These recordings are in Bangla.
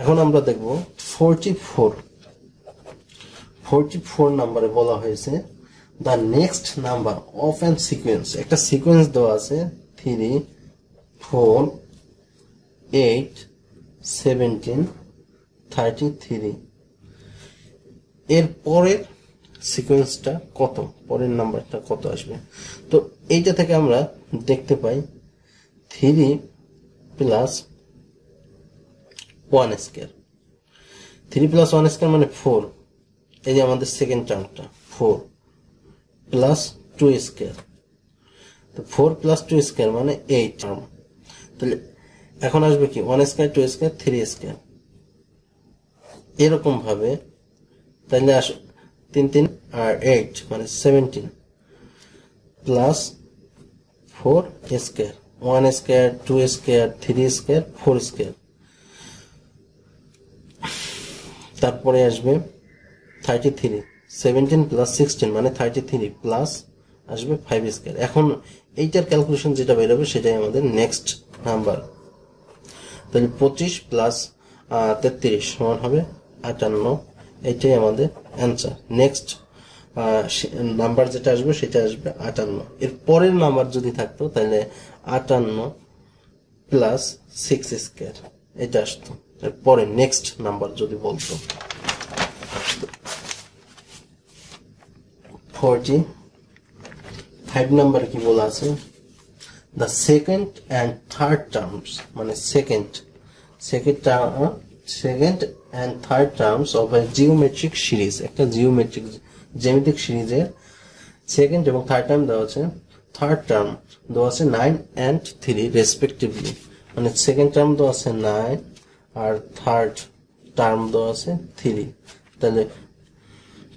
এখন আমরা দেখব ফোরটি ফোর ফোরটি ফোর নাম্বারে বলা হয়েছে the next number of and sequence একটা সিকোয়েন্স দেওয়া আছে three four eight seventeen thirty three এর পরের সিকোয়েন্সটা কত পরের নাম্বারটা কত আসবে তো এইটা থেকে আমরা দেখতে পাই three plus one square three plus one square মানে ফোর এই যে আমাদের সেকেন্ড টার্মটা ফোর প্লাস টু স্কেয়ার তো ফোর প্লাস টু স্কোয়ার মানে এইট টার্ম তাহলে এখন আসবে কি one square two square three square এরকমভাবে তাহলে আস তিন তিন আর এইট মানে seventeen plus four square one square two square three square four square তারপরে আসবে thirty three seventeen plus sixteen মানে থার্টি থ্রি প্লাস আসবে ফাইভ স্কোয়ার এখন এইটার ক্যালকুলেশন যেটা বেরোবে সেটাই আমাদের নেক্সট নাম্বার তাহলে পঁচিশ প্লাস তেত্রিশ সমান হবে আটান্ন এইটাই আমাদের অ্যান্সার নেক্সট নাম্বার যেটা আসবে সেটা আসবে আটান্ন এর পরের নাম্বার যদি থাকতো তাহলে আটান্ন প্লাস সিক্স স্কোয়ার এটা আসতো পরে নেক্সট নাম্বার যদি বলতো ফোরটি ফাইভ নাম্বারে কি বলা আছে the second and third terms মানে second second second and third terms of a geometric series একটা জিওমেট্রিক জ্যামিতিক সিরিজের সেকেন্ড এবং থার্ড টার্ম দেওয়া আছে থার্ড টার্ম দেওয়া আছে নাইন অ্যান্ড থ্রি রেসপেক্টিভলি মানে সেকেন্ড টার্ম দেওয়া আছে নাইন আর থার্ড টার্ম দেওয়া আছে থ্রি তাহলে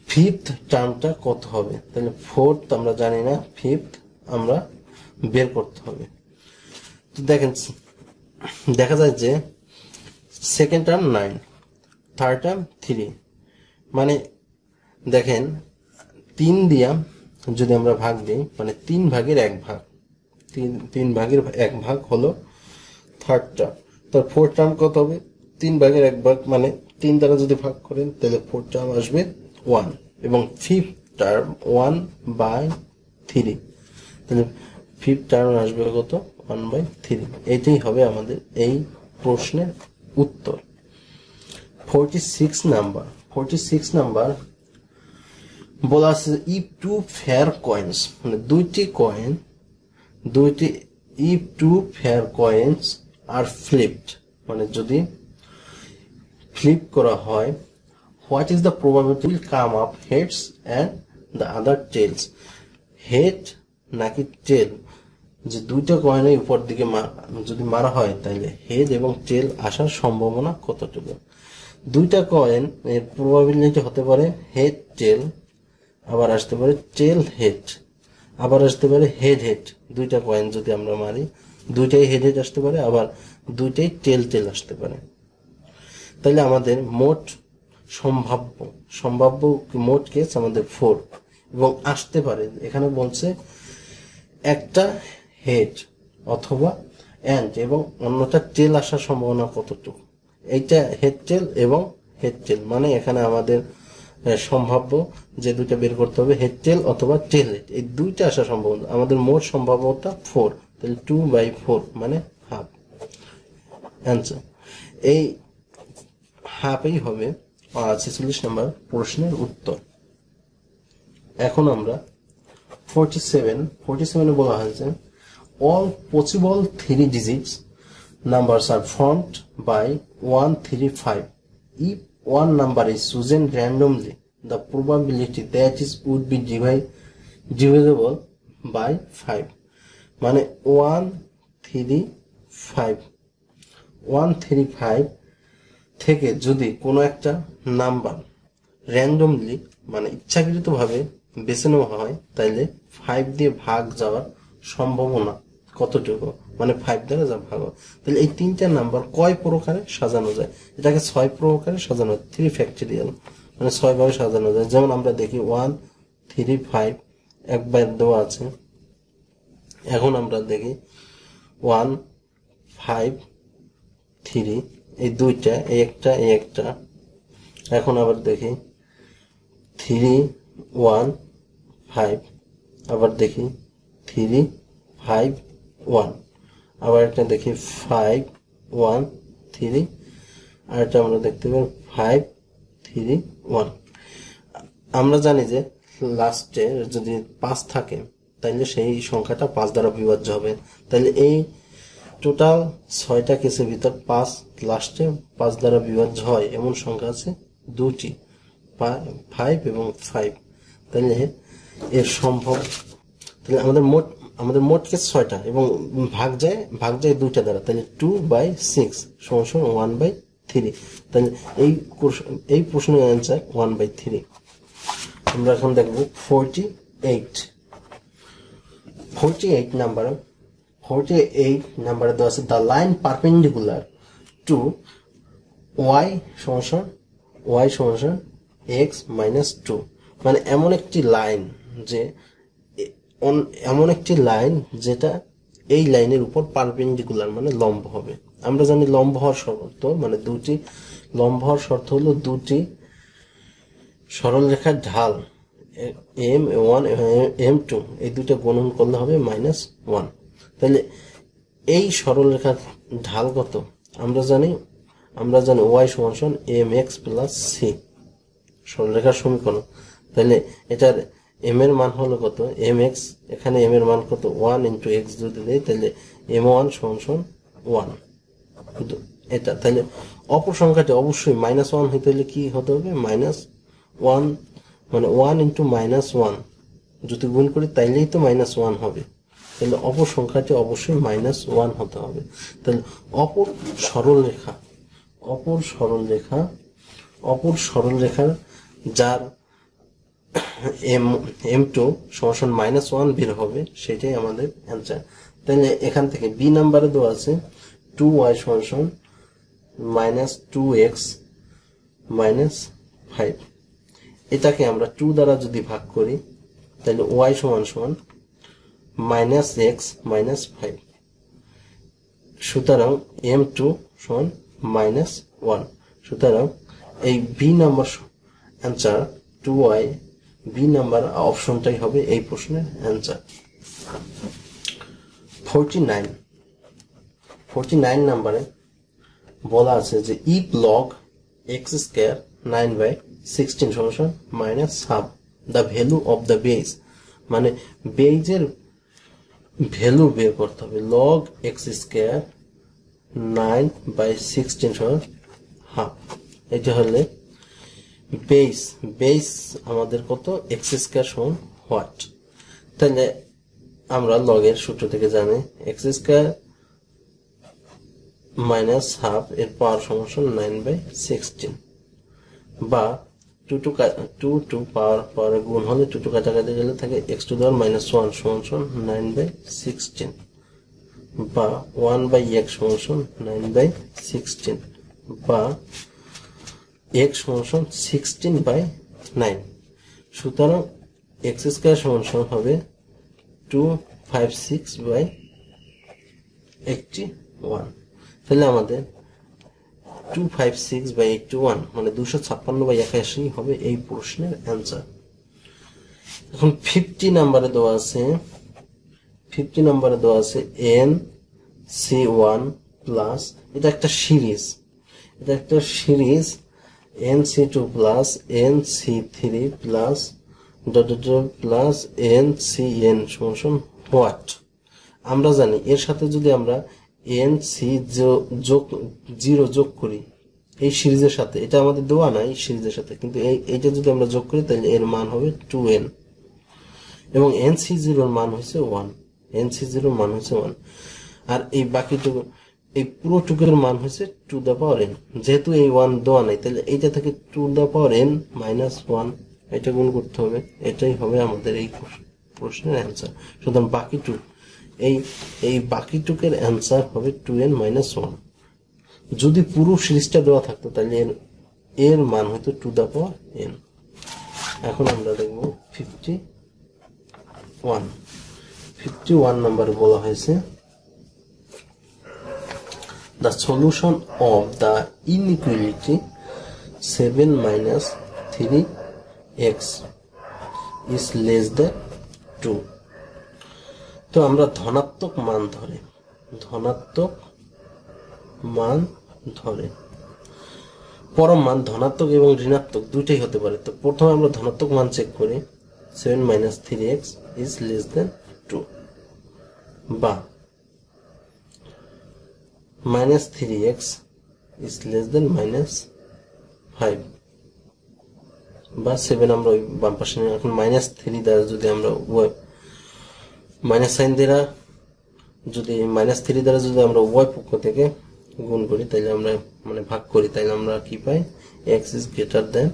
ফিফথ টার্মটা কত হবে তাহলে ফোর্থ আমরা জানি না ফিফথ আমরা বের করতে হবে তো দেখেন দেখা যায় যে second term nine third term three মানে দেখেন তিন দিয়া যদি আমরা ভাগ দিই মানে তিন ভাগের এক ভাগ তিন তিন ভাগের এক ভাগ হলো থার্ড টার্ম তার ফোর্থ টার্ম কত হবে তিন ভাগের এক ভাগ মানে তিন দ্বারা যদি ভাগ করেন তাহলে ফোর টার্ম আসবে ওয়ান এবং ফিফ টার্ম ওয়ান বাই থ্রি তাহলে ফিফ টার্ম আসবে কত ওয়ান বাই থ্রি এটাই হবে আমাদের এই প্রশ্নের উত্তর forty six number forty six number বলা আছে ইফ টু ফেয়ার কয়েন্স মানে দুইটি কয়েন দুইটি if two fair coins are flipped মানে যদি ফ্লিপ করা হয় what is the probability come up heads and the other tails head নাকি টেল যে দুইটা কয়েনের উপর দিকে যদি মারা হয় তাহলে হেড এবং টেল আসার সম্ভাবনা কতটুকু দুইটা কয়েন এর প্রবাবিলিটি হতে পারে হেড টেল আবার আসতে পারে টেল হেড আবার আসতে পারে হেড হেড দুইটা কয়েন যদি আমরা মারি দুইটাই হেড হেড আসতে পারে আবার দুইটাই টেল টেল আসতে পারে তাহলে আমাদের মোট সম্ভাব্য সম্ভাব্য মোট কেস আমাদের ফোর এবং আসতে পারে এখানে বলছে একটা হেড অথবা অ্যান্ড এবং অন্যটা টেল আসার সম্ভাবনা কতটুকু এইটা হেড টেল এবং হেড টেল মানে এখানে আমাদের সম্ভাব্য যে দুইটা বের করতে হবে হেড টেল অথবা টেল হেড এই দুইটা আসার সম্ভাবনা আমাদের মোট সম্ভাব্যতা ফোর তাহলে টু বাই ফোর মানে হাফ অ্যান্সার এই হ্যাপি হবে ছেচল্লিশ নম্বর প্রশ্নের উত্তর এখন আমরা ফোরটি সেভেন ফোরটি সেভেনে বলা হয়েছে all possible three digits numbers are formed by one three five if one number is chosen randomly the probability that is would be divi divisible by five মানে one three five one three five থেকে যদি কোনো একটা নাম্বার র্যান্ডমলি মানে ইচ্ছাকৃতভাবে বেছে নেওয়া হয় তাইলে ফাইভ দিয়ে ভাগ যাওয়ার সম্ভাবনা কতটুকু মানে ফাইভ দ্বারা যা ভাগ তাহলে এই তিনটা নাম্বার কয় প্রকারে সাজানো যায় এটাকে ছয় প্রকারে সাজানো যায় থ্রি ফ্যাক্টরিয়াল মানে ছয়ভাবে সাজানো যায় যেমন আমরা দেখি ওয়ান থ্রি ফাইভ একবার দেওয়া আছে এখন আমরা দেখি ওয়ান ফাইভ থ্রি এই দুইটা এই একটা এই একটা এখন আবার দেখি থ্রি ওয়ান ফাইভ আবার দেখি থ্রি ফাইভ ওয়ান আবার একটা দেখি ফাইভ ওয়ান থ্রি আর একটা আমরা দেখতে পাই ফাইভ থ্রি ওয়ান আমরা জানি যে লাস্টে যদি পাঁচ থাকে তাইলে সেই সংখ্যাটা পাঁচ দ্বারা বিভাজ্য হবে তাহলে এই টোটাল ছয়টা কেসের ভিতর পাঁচ লাস্টে পাঁচ দ্বারা বিভাজ্য হয় এমন সংখ্যা আছে দুটি ফাইভ এবং ফাইভ তাহলে এর সম্ভব তাহলে আমাদের মোট আমাদের মোট কেস ছয়টা এবং ভাগ যায় ভাগ যায় দুইটা দ্বারা তাহলে টু বাই সিক্স সমস্যা ওয়ান বাই থ্রি তাহলে এই এই প্রশ্নের অ্যান্সার ওয়ান বাই থ্রি আমরা এখন দেখব forty eight forty eight number 48 number দেওয়া আছে the line perpendicular to y সমস্যা ওয়াই সমস্যা এক্স মাইনাস টু মানে এমন একটি লাইন যে এমন একটি লাইন যেটা এই লাইনের উপর পারপেন্ডিকুলার মানে লম্ব হবে আমরা জানি লম্ব হওয়ার শর্ত মানে দুটি লম্ব হওয়ার শর্ত হলো দুটি সরলরেখার ঢাল এম ওয়ান এম টু এই দুটো গুণন করলে হবে মাইনাস ওয়ান তাহলে এই সরলরেখার ঢাল কত আমরা জানি আমরা জানি ওয়াই সমান সমান এম এক্স প্লাস সি সরলরেখার সমীকরণ তাহলে এটার এম এর মান হলো কত এম এক্স এখানে এম এর মান কত ওয়ান ইন্টু এক্স যদি দেয় তাহলে এম ওয়ান সমান সমান ওয়ান এটা তাহলে অপর সংখ্যাটি অবশ্যই মাইনাস ওয়ান হইতে হলে কি হতে হবে মাইনাস ওয়ান মানে ওয়ান ইন্টু মাইনাস ওয়ান যদি গুণ করি তাইলেই তো মাইনাস ওয়ান হবে তাহলে অপর সংখ্যাটি অবশ্যই মাইনাস ওয়ান হতে হবে তাহলে অপর সরল রেখা অপর সরল রেখা অপর সরল রেখা যার এম এম টু সমান মাইনাস ওয়ান বের হবে সেটাই আমাদের অ্যান্সার তাহলে এখান থেকে বি নাম্বারে দেওয়া আছে টু ওয়াই সমান minus two x minus five এটাকে আমরা টু দ্বারা যদি ভাগ করি তাহলে ওয়াই সমান সমান মাইনাস এক্স মাইনাস ফাইভ সুতরাং এম টু সমান মাইনাস ওয়ান সুতরাং এই B number answer two y B number অপশনটাই হবে এই প্রশ্নের answer forty nine forty nine নাম্বারে বলা আছে যে e block x square nine by sixteen সমস্যা minus half the value of the base মানে বেজের ভ্যালু বের করতে হবে log x square nine by sixteen সমান হাফ এটা হলে বেস বেস আমাদের কত এক্স স্কোয়ার সমান হোয়াট তাহলে আমরা লগের সূত্র থেকে জানি এক্স স্কোয়ার মাইনাস হাফ এর পাওয়ার সমস্যা নাইন বাই সিক্সটিন বা two two two two power পাওয়ারে গুণ হলে টু টু কাছাকাছি গেলে থাকে এক্স টু দেওয়ার মাইনাস ওয়ান সমান সমান নাইন বাই সিক্সটিন বা ওয়ান বাই এক্স সমান সমান নাইন বাই সিক্সটিন বা এক্স সমান সমান সিক্সটিন বাই নাইন সুতরাং এক্স স্কোয়ার সমান সমান হবে two five six by eighty one তাহলে আমাদের মানে একাশি হবে এই প্রশ্নের অ্যান্সার ফিফটি নাম্বারে ফিফটি নাম্বারে এন সি ওয়ান প্লাস এটা একটা সিরিজ এটা একটা series n C two plus n C three plus dot plus n C n সমান হোয়াট আমরা জানি এর সাথে যদি আমরা এন সি যোগ জিরো যোগ করি এই সিরিজের সাথে এটা আমাদের দেওয়া না এই সিরিজের সাথে কিন্তু এই এইটা যদি আমরা যোগ করি তাহলে এর মান হবে টু এন এবং এন সি জিরোর মান হয়েছে ওয়ান এন সি জিরোর মান হয়েছে ওয়ান আর এই বাকিটুকু এই পুরো টুকের মান হয়েছে টু দ্য পাওয়ার এন যেহেতু এই ওয়ান দেওয়া নাই তাহলে এইটা থেকে two the power n minus one এটা গুণ করতে হবে এটাই হবে আমাদের এই প্রশ্নের অ্যান্সার সুতরাং বাকি টু এই এই বাকিটুকের অ্যান্সার হবে টু এন মাইনাস ওয়ান যদি পুরো সিরিজটা দেওয়া থাকতো তাহলে এর এর মান হতো টু দা পাওয়ার এন এখন আমরা দেখব fifty one fifty one number বলা হয়েছে the solution of the the seven minus three x is less the two তো আমরা ধনাত্মক মান ধরে ধনাত্মক মান ধরে পরম মান ধনাত্মক এবং ঋণাত্মক দুইটাই হতে পারে তো প্রথমে আমরা ধনাত্মক মান চেক করি seven minus three x is less than two বা minus three x is less than minus five বা সেভেন আমরা ওই বাম পাশে এখন মাইনাস থ্রি দ্বারা যদি আমরা মাইনাস সাইন দ্বারা যদি মাইনাস থ্রি দ্বারা যদি আমরা উভয় পক্ষ থেকে গুণ করি তাহলে আমরা মানে ভাগ করি তাহলে আমরা কি পাই এক্স ইজ গ্রেটার দেন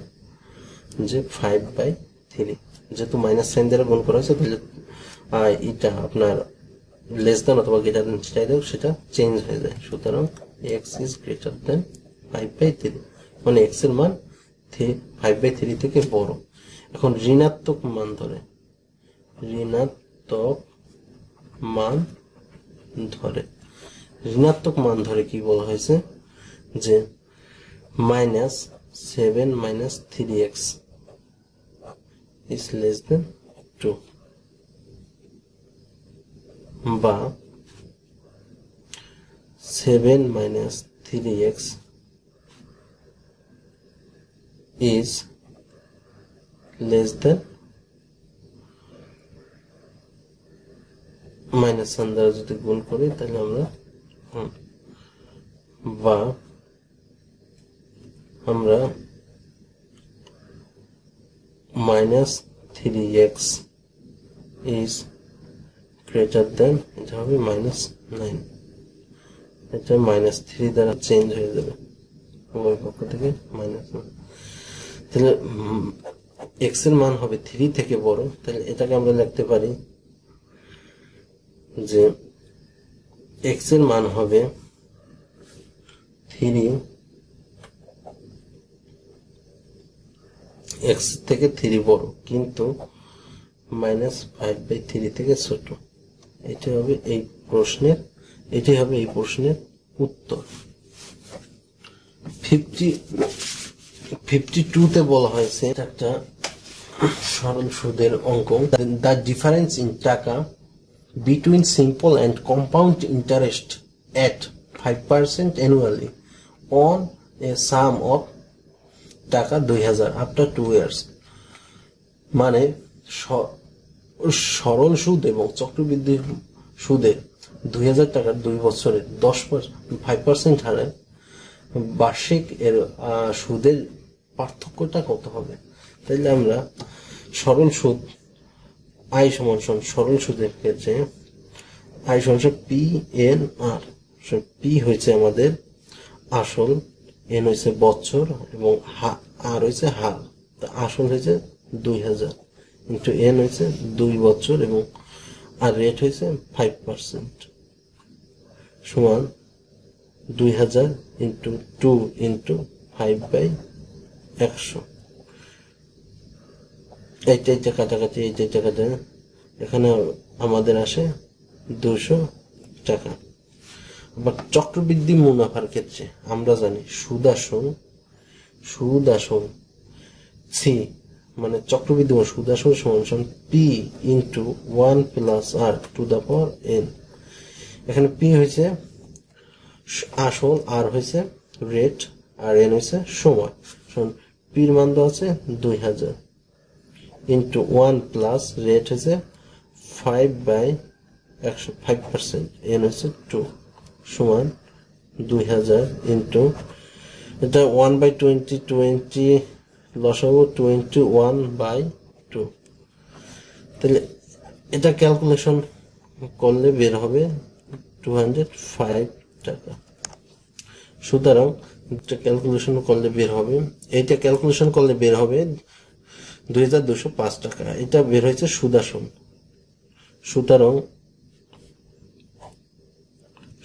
যে ফাইভ বাই থ্রি যেহেতু মাইনাস সাইন দ্বারা গুণ করা হয়েছে তাহলে এটা আপনার লেস দেন অথবা গ্রেটার দেন সেটাই দেন সেটা চেঞ্জ হয়ে যায় সুতরাং x is greater than five by three মানে এক্স এর মান ফাইভ বাই থ্রি থেকে বড় এখন ঋণাত্মক মান ধরে ঋণাত্মক মান ধরে ঋণাত্মক মান ধরে কি বলা হয়েছে যে minus seven minus three x is less than two বা seven minus three x is less than minus one দ্বারা যদি গুণ করি তাহলে আমরা বা আমরা minus three x is greater than এটা হবে মাইনাস নাইন এটা মাইনাস থ্রি দ্বারা চেঞ্জ হয়ে যাবে উভয় পক্ষ থেকে মাইনাস তাহলে এক্স এর মান হবে থ্রি থেকে বড় তাহলে এটাকে আমরা লিখতে পারি যে এক্স এর মান হবে থ্রি এক্স থেকে থ্রি বড় কিন্তু মাইনাস ফাইভ বাই থ্রি থেকে ছোট এটা হবে এই প্রশ্নের এটাই হবে এই প্রশ্নের উত্তর ফিফটি ফিফটি টুতে বলা হয়েছে এটা একটা সরল সুদের অঙ্ক দ্য ডিফারেন্স ইন টাকা between simple and compound interest at 5% annually on a sum of টাকা দুই হাজার আফটার টু ইয়ার্স মানে সরল সুদ এবং চক্রবৃদ্ধি সুদে দুই হাজার টাকার দুই বছরে দশ ফাইভ পার্সেন্ট হারে বার্ষিক এর সুদের পার্থক্যটা কত হবে তাইলে আমরা সরল সুদ আই সমান সমান সরল সুদের ক্ষেত্রে আই সমান পি এন আর পি হয়েছে আমাদের আসল এন হয়েছে বছর এবং আর হয়েছে হার আসল হয়েছে দুই হাজার ইন্টু এন হয়েছে দুই বছর এবং আর রেট হয়েছে ফাইভ পার্সেন্ট সমান দুই হাজার into two into five by একশো এইটা এইটা কাছাকাছি এইটা এইটা কাছাকাছি এখানে আমাদের আসে দুশো টাকা আবার চক্রবৃদ্ধি মুনাফার ক্ষেত্রে আমরা জানি সুদ আসন সুদ সি মানে চক্রবৃদ্ধি সুদ আসন সমান P into one plus R two the power n এখানে পি হয়েছে আসল আর হয়েছে রেট আর এন হয়েছে সময় শোন পির মান আছে দুই হাজার ইন্টু ওয়ান প্লাস রেট হচ্ছে ফাইভ বাই একশো ফাইভ পার্সেন্ট এন হচ্ছে টু সমান দুই হাজার ইন্টু এটা ওয়ান বাই টোয়েন্টি টোয়েন্টি লসাবো টোয়েন্টি ওয়ান বাই টু তাহলে এটা ক্যালকুলেশন করলে বের হবে টু হান্ড্রেড ফাইভ টাকা সুতরাং এটা ক্যালকুলেশন করলে বের হবে এটা ক্যালকুলেশন করলে বের হবে দুই টাকা এটা বের হয়েছে সুদাসন সুতরাং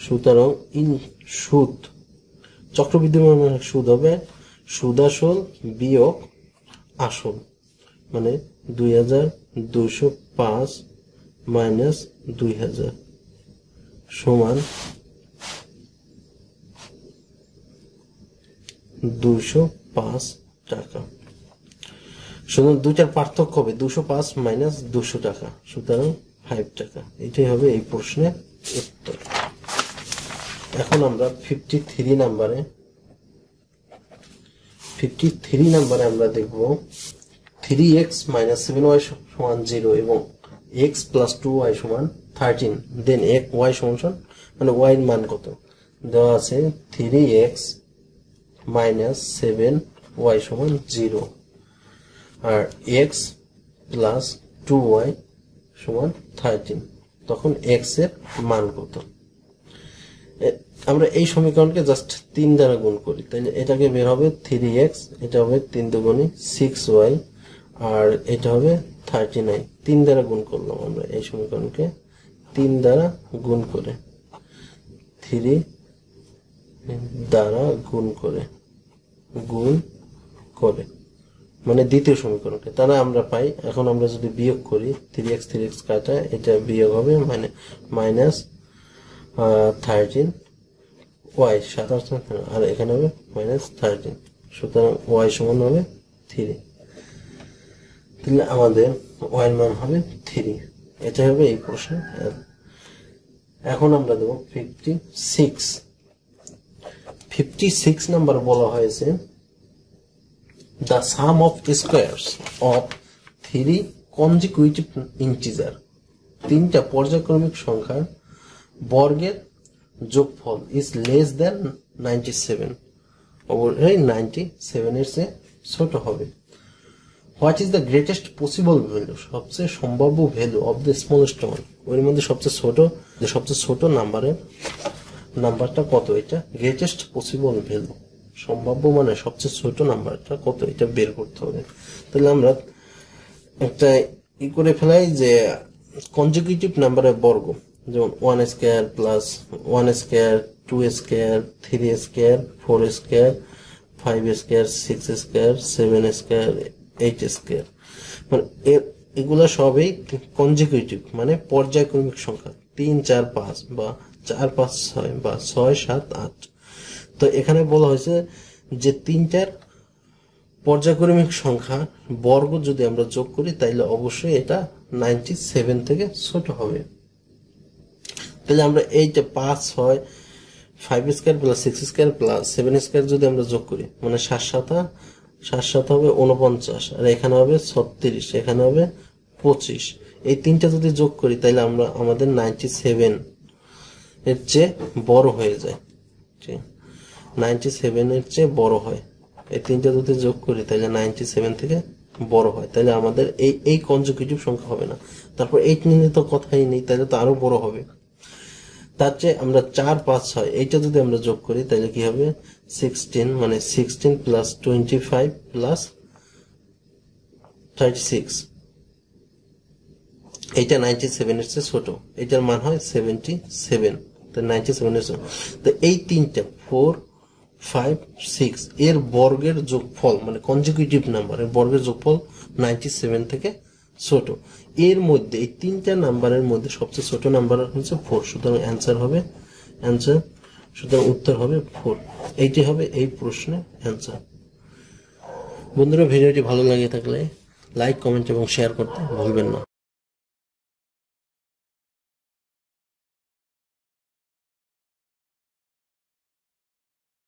সুতরাং ইন সুদ চক্রবৃদ্ধি মানে সুদ হবে সুদাসন বিয়োগ আসন মানে দুই হাজার দুশো পাঁচ মাইনাস দুই হাজার সমান দুশো পাঁচ টাকা সুতরাং দুইটার পার্থক্য হবে দুশো পাঁচ মাইনাস দুশো টাকা সুতরাং ফাইভ টাকা এটাই হবে এই প্রশ্নের উত্তর এখন আমরা ফিফটি থ্রি নাম্বারে ফিফটি থ্রি নাম্বারে আমরা দেখব three x minus seven y সমান জিরো এবং এক্স প্লাস টু ওয়াই সমান থার্টিন দেন এক ওয়াই সমান মানে ওয়াই এর মান কত দেওয়া আছে three x minus seven y সমান জিরো আর এক্স প্লাস টু ওয়াই সমান থার্টিন তখন এক্স এর মান কত আমরা এই সমীকরণকে জাস্ট তিন দ্বারা গুণ করি তাই এটাকে বের হবে থ্রি এক্স এটা হবে তিন দুগুণি সিক্স ওয়াই আর এটা হবে থার্টি নাইন তিন দ্বারা গুণ করলাম আমরা এই সমীকরণকে তিন দ্বারা গুণ করে থ্রি দ্বারা গুণ করে গুণ করে মানে দ্বিতীয় সমীকরণকে তারা আমরা পাই এখন আমরা যদি বিয়োগ করি থ্রি এক্স থ্রি এক্স কাটা এটা বিয়োগ হবে মানে মাইনাস থার্টিন ওয়াই সাতাশ আর এখানে হবে মাইনাস থার্টিন সুতরাং ওয়াই সমান হবে থ্রি তাহলে আমাদের ওয়াইয়ের মান হবে থ্রি এটা হবে এই প্রশ্ন এখন আমরা দেবো fifty six fifty six number বলা হয়েছে the sum of squares of three consecutive integers তিনটা পর্যায়ক্রমিক সংখ্যার বর্গের যোগফল is less than ninety seven অবশ্যই নাইনটি সেভেনের চেয়ে ছোট হবে what is the greatest possible value সবচেয়ে সম্ভাব্য value of the smallest one ওর মধ্যে সবচেয়ে ছোট সবচেয়ে ছোট নাম্বারের নাম্বারটা কত এটা গ্রেটেস্ট পসিবল ভ্যালু সম্ভাব্য মানে সবচেয়ে ছোট নাম্বারটা কত এটা বের করতে হবে তাহলে আমরা একটা ই করে ফেলাই যে কনজিকিউটিভ নাম্বারের বর্গ যেমন one square plus one square two square three square four square five square six square seven square eight square মানে এগুলো সবই কনজিকিউটিভ মানে পর্যায়ক্রমিক সংখ্যা তিন চার পাঁচ বা চার পাঁচ ছয় বা ছয় সাত আট তো এখানে বলা হয়েছে যে তিনটার পর্যায়ক্রমিক সংখ্যা বর্গ যদি আমরা যোগ করি তাইলে অবশ্যই এটা নাইনটি সেভেন থেকে ছোট হবে তাহলে আমরা এইটা পাঁচ ছয় five square plus six square plus seven square যদি আমরা যোগ করি মানে সাত সাতা সাত সাত হবে উনপঞ্চাশ আর এখানে হবে ছত্রিশ এখানে হবে পঁচিশ এই তিনটা যদি যোগ করি তাহলে আমরা আমাদের নাইনটি সেভেন এর চেয়ে বড় হয়ে যায় ঠিক নাইনটি সেভেনের চেয়ে বড় হয় এই তিনটা যদি যোগ করি তাহলে নাইনটি সেভেন থেকে বড় হয় তাহলে আমাদের এই এই কনজিকিউটিভ সংখ্যা হবে না তারপর এইট নিয়ে তো কথাই নেই তাহলে তো আরো বড় হবে তার চেয়ে আমরা চার পাঁচ ছয় এইটা যদি আমরা যোগ করি তাহলে কি হবে সিক্সটিন মানে sixteen plus twenty five plus thirty six এইটা নাইনটি সেভেনের চেয়ে ছোট এটার মান হয় সেভেন্টি সেভেন তো নাইনটি সেভেনের তো এই তিনটা ফোর ফাইভ সিক্স এর বর্গের যোগফল মানে কনজিকিউটিভ নাম্বারের বর্গের যোগফল নাইনটি সেভেন থেকে ছোট এর মধ্যে এই তিনটা নাম্বারের মধ্যে সবচেয়ে ছোট নাম্বার হচ্ছে ফোর সুতরাং অ্যান্সার হবে অ্যান্সার সুতরাং উত্তর হবে ফোর এইটি হবে এই প্রশ্নের অ্যান্সার বন্ধুরা ভিডিওটি ভালো লাগে থাকলে লাইক কমেন্ট এবং শেয়ার করতে ভুলবেন না